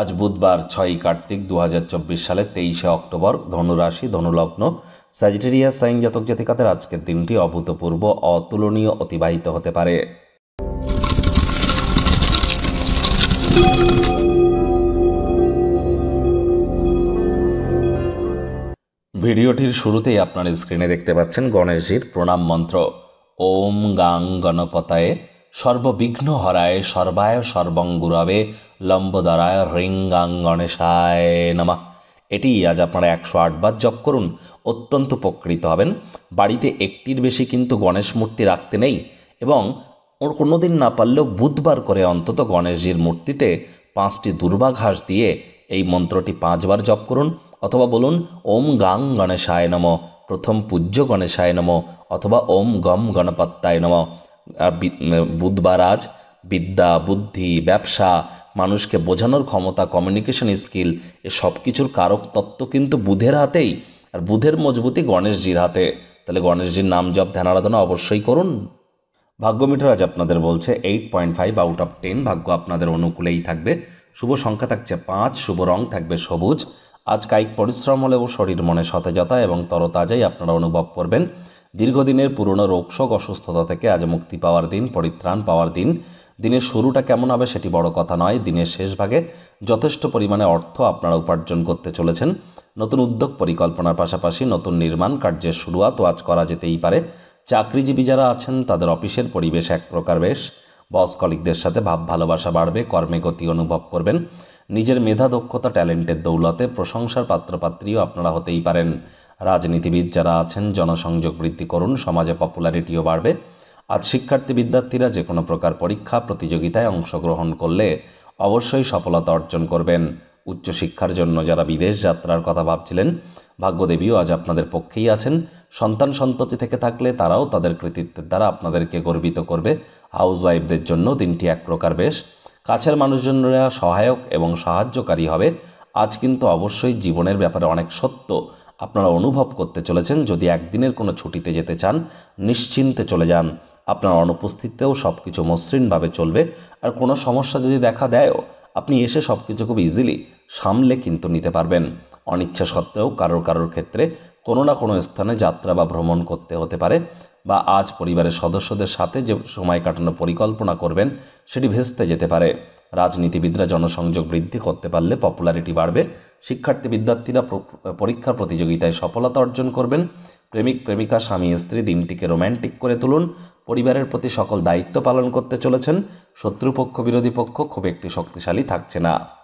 আজ বুধবার ছয়ই কার্তিক দু সালে তেইশে অক্টোবর ধনুরাশি ধনুলগ্ন স্যাজিটেরিয়াস সাইন জাতক জাতিকাদের আজকের দিনটি অভূতপূর্ব অতুলনীয় অতিবাহিত হতে পারে ভিডিওটির শুরুতেই আপনার স্ক্রিনে দেখতে পাচ্ছেন গণেশজির প্রণাম মন্ত্র ওম গাং গণপতায় সর্ববিঘ্ন হরায় সর্বায় সর্বঙ্গুরবে লম্বদরায় হৃঙ্গাং গণেশায় নামা এটি আজ আপনারা একশো আটবার জপ করুন অত্যন্ত উপকৃত হবেন বাড়িতে একটির বেশি কিন্তু গণেশ মূর্তি রাখতে নেই এবং ওর কোনো দিন না পারলেও বুধবার করে অন্তত গণেশজির মূর্তিতে পাঁচটি দুর্বাঘাস দিয়ে এই মন্ত্রটি পাঁচবার জপ করুন অথবা বলুন ওম গাং গণেশায় নম প্রথম পূজ্য গণেশায় নম অথবা ওম গম গণপত্তায় নম বুধবার আজ বিদ্যা বুদ্ধি ব্যবসা মানুষকে বোঝানোর ক্ষমতা কমিউনিকেশন স্কিল এ সব কিছুর কারক তত্ত্ব কিন্তু বুধের হাতেই আর বুধের মজবুতি গণেশজির হাতে তাহলে গণেশজির নাম জপ ধ্যান আরাধনা অবশ্যই করুন ভাগ্যমিটার আজ আপনাদের বলছে eight point five out of ten ভাগ্য আপনাদের অনুকূলেই থাকবে শুভ সংখ্যা থাকছে পাঁচ শুভ রং থাকবে সবুজ আজ কায়িক পরিশ্রম হলেও শরীর মনে সতেজতা এবং তরতাজাই আপনারা অনুভব করবেন দীর্ঘদিনের পুরনো রোগশোক অসুস্থতা থেকে আজ মুক্তি পাওয়ার দিন পরিত্রাণ পাওয়ার দিন দিনের শুরুটা কেমন হবে সেটি বড় কথা নয় দিনের শেষ ভাগে যথেষ্ট পরিমাণে অর্থ আপনারা উপার্জন করতে চলেছেন নতুন উদ্যোগ পরিকল্পনার পাশাপাশি নতুন নির্মাণ কার্যের শুরুয়াতও আজ করা যেতেই পারে চাকরিজীবী যারা আছেন তাদের অফিসের পরিবেশ এক প্রকার বেশ বস কলিকদের সাথে ভাব ভালোবাসা বাড়বে কর্মে গতি অনুভব করবেন নিজের মেধা দক্ষতা ট্যালেন্টের দৌলতে প্রশংসার পাত্রপাত্রীও আপনারা হতেই পারেন রাজনীতিবিদ যারা আছেন জনসংযোগ বৃদ্ধি করুন সমাজে পপুলারিটিও বাড়বে আজ শিক্ষার্থী বিদ্যার্থীরা যে কোনো প্রকার পরীক্ষা প্রতিযোগিতায় অংশগ্রহণ করলে অবশ্যই সফলতা অর্জন করবেন উচ্চশিক্ষার জন্য যারা বিদেশ যাত্রার কথা ভাবছিলেন ভাগ্যদেবীও আজ আপনাদের পক্ষেই আছেন সন্তান সন্ততি থেকে থাকলে তারাও তাদের কৃতিত্বের দ্বারা আপনাদেরকে গর্বিত করবে হাউস ওয়াইফদের জন্য দিনটি এক প্রকার বেশ কাছের মানুষজনরা সহায়ক এবং সাহায্যকারী হবে আজ কিন্তু অবশ্যই জীবনের ব্যাপারে অনেক সত্য আপনারা অনুভব করতে চলেছেন যদি একদিনের কোনো ছুটিতে যেতে চান নিশ্চিন্তে চলে যান আপনার অনুপস্থিতিতেও সব কিছু মসৃণভাবে চলবে আর কোনো সমস্যা যদি দেখা দেয়ও আপনি এসে সব কিছু খুব ইজিলি সামলে কিন্তু নিতে পারবেন অনিচ্ছা সত্ত্বেও কারোর কারোর ক্ষেত্রে কোনো না কোনো স্থানে যাত্রা বা ভ্রমণ করতে হতে পারে বা আজ পরিবারের সদস্যদের সাথে যে সময় কাটানোর পরিকল্পনা করবেন সেটি ভেস্তে যেতে পারে রাজনীতিবিদরা জনসংযোগ বৃদ্ধি করতে পারলে পপুলারিটি বাড়বে শিক্ষার্থী বিদ্যার্থীরা পরীক্ষা প্রতিযোগিতায় সফলতা অর্জন করবেন প্রেমিক প্রেমিকা স্বামী স্ত্রী দিনটিকে রোম্যান্টিক করে তুলুন পরিবারের প্রতি সকল দায়িত্ব পালন করতে চলেছেন শত্রুপক্ষ বিরোধী পক্ষ খুব একটি শক্তিশালী থাকছে না